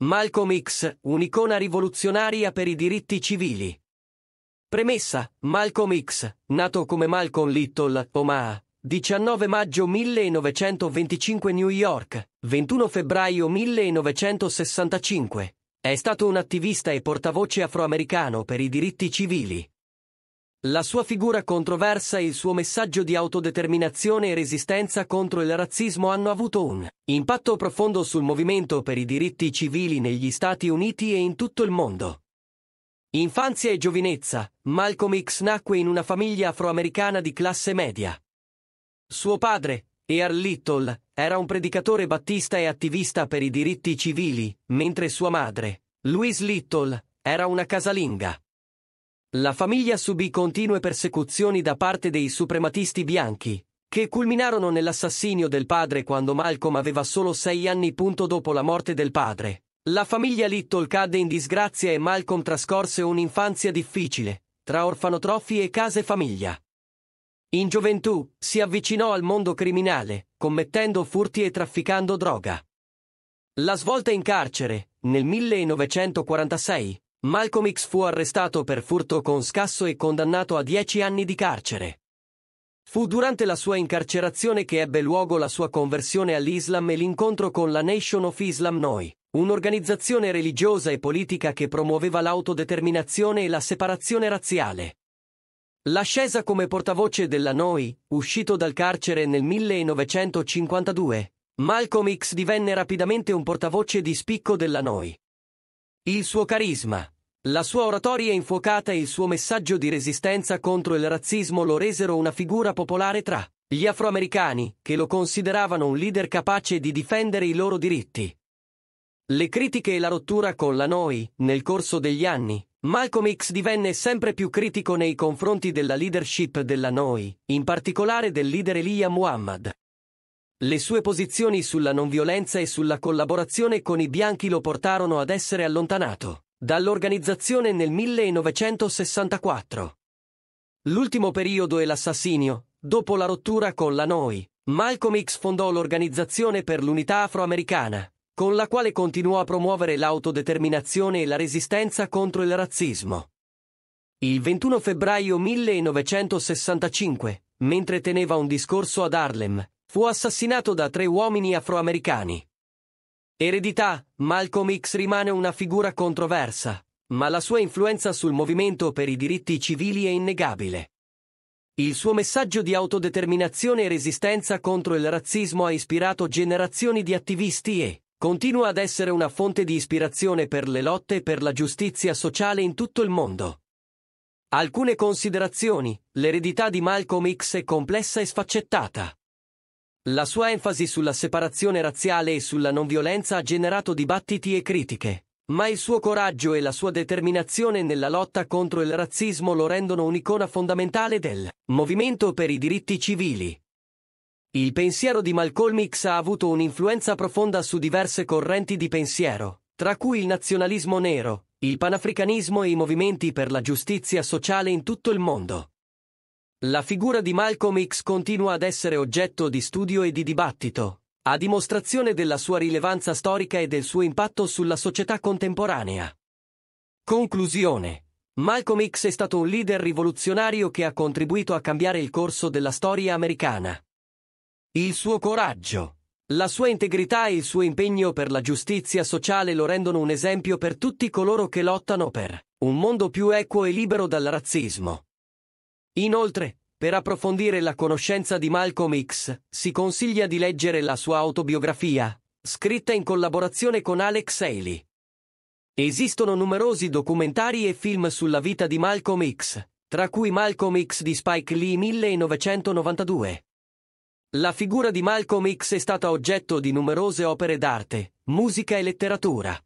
Malcolm X, un'icona rivoluzionaria per i diritti civili. Premessa, Malcolm X, nato come Malcolm Little, Omaha, 19 maggio 1925 New York, 21 febbraio 1965, è stato un attivista e portavoce afroamericano per i diritti civili. La sua figura controversa e il suo messaggio di autodeterminazione e resistenza contro il razzismo hanno avuto un impatto profondo sul movimento per i diritti civili negli Stati Uniti e in tutto il mondo. Infanzia e giovinezza, Malcolm X nacque in una famiglia afroamericana di classe media. Suo padre, Earl Little, era un predicatore battista e attivista per i diritti civili, mentre sua madre, Louise Little, era una casalinga. La famiglia subì continue persecuzioni da parte dei suprematisti bianchi, che culminarono nell'assassinio del padre quando Malcolm aveva solo sei anni. punto Dopo la morte del padre, la famiglia Little cadde in disgrazia e Malcolm trascorse un'infanzia difficile, tra orfanotrofi e case famiglia. In gioventù si avvicinò al mondo criminale, commettendo furti e trafficando droga. La svolta in carcere, nel 1946, Malcolm X fu arrestato per furto con scasso e condannato a dieci anni di carcere. Fu durante la sua incarcerazione che ebbe luogo la sua conversione all'Islam e l'incontro con la Nation of Islam Noi, un'organizzazione religiosa e politica che promuoveva l'autodeterminazione e la separazione razziale. L'ascesa come portavoce della Noi, uscito dal carcere nel 1952, Malcolm X divenne rapidamente un portavoce di spicco della Noi. Il suo carisma, la sua oratoria infuocata e il suo messaggio di resistenza contro il razzismo lo resero una figura popolare tra gli afroamericani, che lo consideravano un leader capace di difendere i loro diritti. Le critiche e la rottura con la Noi, nel corso degli anni, Malcolm X divenne sempre più critico nei confronti della leadership della Noi, in particolare del leader Elia Muhammad. Le sue posizioni sulla non violenza e sulla collaborazione con i bianchi lo portarono ad essere allontanato dall'organizzazione nel 1964. L'ultimo periodo e l'assassinio, dopo la rottura con la NOI, Malcolm X fondò l'Organizzazione per l'Unità Afroamericana, con la quale continuò a promuovere l'autodeterminazione e la resistenza contro il razzismo. Il 21 febbraio 1965, mentre teneva un discorso ad Harlem, fu assassinato da tre uomini afroamericani. Eredità, Malcolm X rimane una figura controversa, ma la sua influenza sul movimento per i diritti civili è innegabile. Il suo messaggio di autodeterminazione e resistenza contro il razzismo ha ispirato generazioni di attivisti e continua ad essere una fonte di ispirazione per le lotte per la giustizia sociale in tutto il mondo. Alcune considerazioni, l'eredità di Malcolm X è complessa e sfaccettata. La sua enfasi sulla separazione razziale e sulla non violenza ha generato dibattiti e critiche. Ma il suo coraggio e la sua determinazione nella lotta contro il razzismo lo rendono un'icona fondamentale del movimento per i diritti civili. Il pensiero di Malcolm X ha avuto un'influenza profonda su diverse correnti di pensiero, tra cui il nazionalismo nero, il panafricanismo e i movimenti per la giustizia sociale in tutto il mondo. La figura di Malcolm X continua ad essere oggetto di studio e di dibattito, a dimostrazione della sua rilevanza storica e del suo impatto sulla società contemporanea. Conclusione. Malcolm X è stato un leader rivoluzionario che ha contribuito a cambiare il corso della storia americana. Il suo coraggio, la sua integrità e il suo impegno per la giustizia sociale lo rendono un esempio per tutti coloro che lottano per un mondo più equo e libero dal razzismo. Inoltre, per approfondire la conoscenza di Malcolm X, si consiglia di leggere la sua autobiografia, scritta in collaborazione con Alex Haley. Esistono numerosi documentari e film sulla vita di Malcolm X, tra cui Malcolm X di Spike Lee 1992. La figura di Malcolm X è stata oggetto di numerose opere d'arte, musica e letteratura.